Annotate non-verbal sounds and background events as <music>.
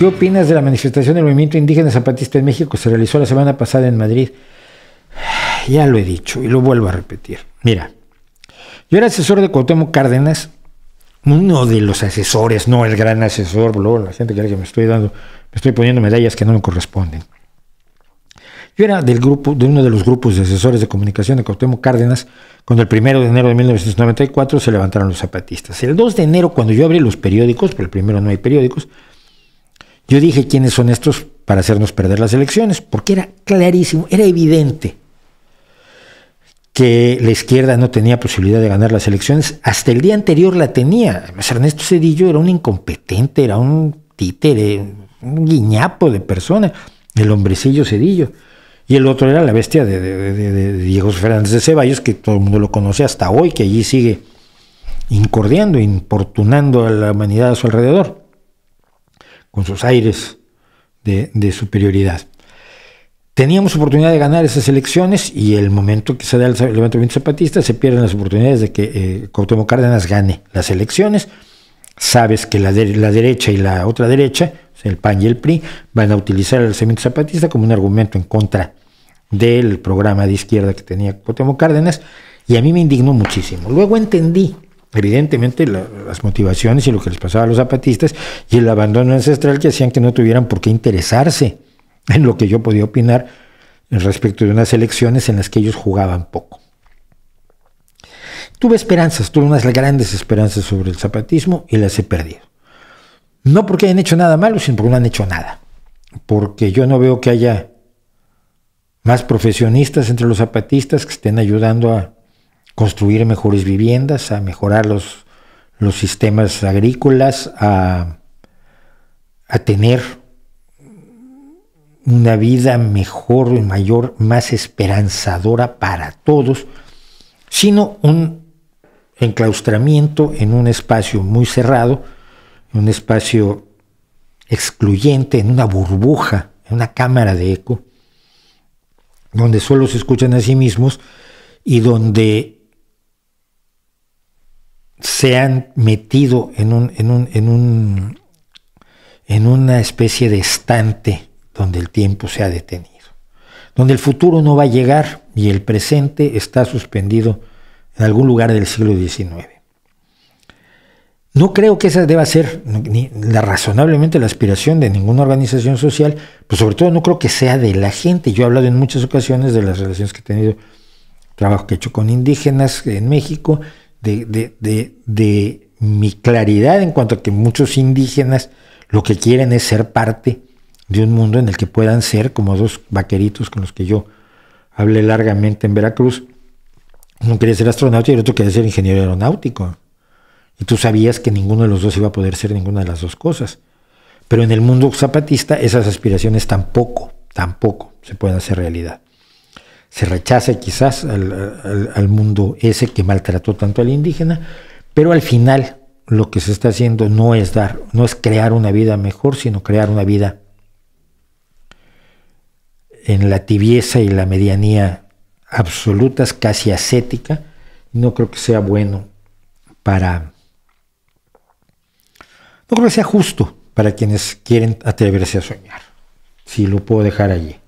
¿Qué opinas de la manifestación del movimiento indígena zapatista en México? Se realizó la semana pasada en Madrid. <sighs> Ya lo he dicho y lo vuelvo a repetir. Mira, yo era asesor de Cuauhtémoc Cárdenas, uno de los asesores, no el gran asesor, la gente que me estoy dando, me estoy poniendo medallas que no me corresponden. Yo era del grupo, de uno de los grupos de asesores de comunicación de Cuauhtémoc Cárdenas, cuando el 1 de enero de 1994 se levantaron los zapatistas. El 2 de enero, cuando yo abrí los periódicos, pero el primero no hay periódicos, yo dije quiénes son estos para hacernos perder las elecciones, porque era clarísimo, era evidente que la izquierda no tenía posibilidad de ganar las elecciones. Hasta el día anterior la tenía. Ernesto Cedillo era un incompetente, era un títere, un guiñapo de persona, el hombrecillo Cedillo. Y el otro era la bestia de, de Diego Fernández de Ceballos, que todo el mundo lo conoce hasta hoy, que allí sigue incordiando, importunando a la humanidad a su alrededor con sus aires de, superioridad. Teníamos oportunidad de ganar esas elecciones y el momento que se da el levantamiento zapatista se pierden las oportunidades de que eh, Cárdenas gane las elecciones. Sabes que la, derecha y la otra derecha, el PAN y el PRI, van a utilizar el levantamiento zapatista como un argumento en contra del programa de izquierda que tenía Cuauhtémoc Cárdenas y a mí me indignó muchísimo. Luego entendí evidentemente las motivaciones y lo que les pasaba a los zapatistas y el abandono ancestral que hacían que no tuvieran por qué interesarse en lo que yo podía opinar respecto de unas elecciones en las que ellos jugaban poco. Tuve esperanzas, tuve unas grandes esperanzas sobre el zapatismo y las he perdido. No porque hayan hecho nada malo, sino porque no han hecho nada. Porque yo no veo que haya más profesionistas entre los zapatistas que estén ayudando a construir mejores viviendas, a mejorar los, los sistemas agrícolas, a, a tener una vida mejor y mayor, más esperanzadora para todos, sino un enclaustramiento en un espacio muy cerrado, un espacio excluyente, en una burbuja, en una cámara de eco, donde solo se escuchan a sí mismos y donde se han metido en, un, en, un, en, una especie de estante donde el tiempo se ha detenido, donde el futuro no va a llegar y el presente está suspendido en algún lugar del siglo XIX. No creo que esa deba ser la, razonablemente la aspiración de ninguna organización social, pues sobre todo no creo que sea de la gente. Yo he hablado en muchas ocasiones de las relaciones que he tenido, trabajo que he hecho con indígenas en México, de, mi claridad en cuanto a que muchos indígenas lo que quieren es ser parte de un mundo en el que puedan ser como dos vaqueritos con los que yo hablé largamente en Veracruz. Uno quería ser astronauta y el otro quería ser ingeniero aeronáutico. Y tú sabías que ninguno de los dos iba a poder ser ninguna de las dos cosas. Pero en el mundo zapatista esas aspiraciones tampoco, tampoco se pueden hacer realidad se rechace quizás al, mundo ese que maltrató tanto al indígena, pero al final lo que se está haciendo no es dar, no es crear una vida mejor, sino crear una vida en la tibieza y la medianía absolutas, casi ascética, no creo que sea bueno para, no creo que sea justo para quienes quieren atreverse a soñar, si lo puedo dejar allí.